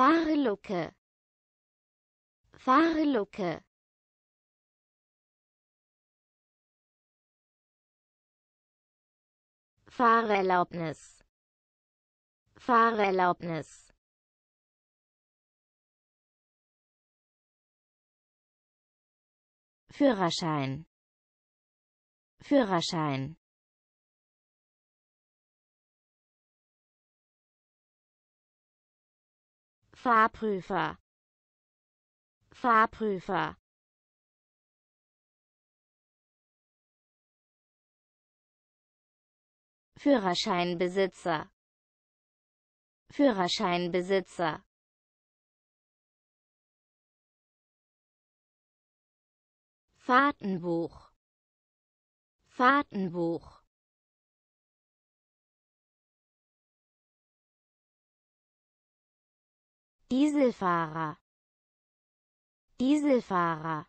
Fahrluke Fahrluke Fahrerlaubnis Fahrerlaubnis Führerschein Führerschein Fahrprüfer Fahrprüfer Führerscheinbesitzer Führerscheinbesitzer Fahrtenbuch Fahrtenbuch Dieselfahrer Dieselfahrer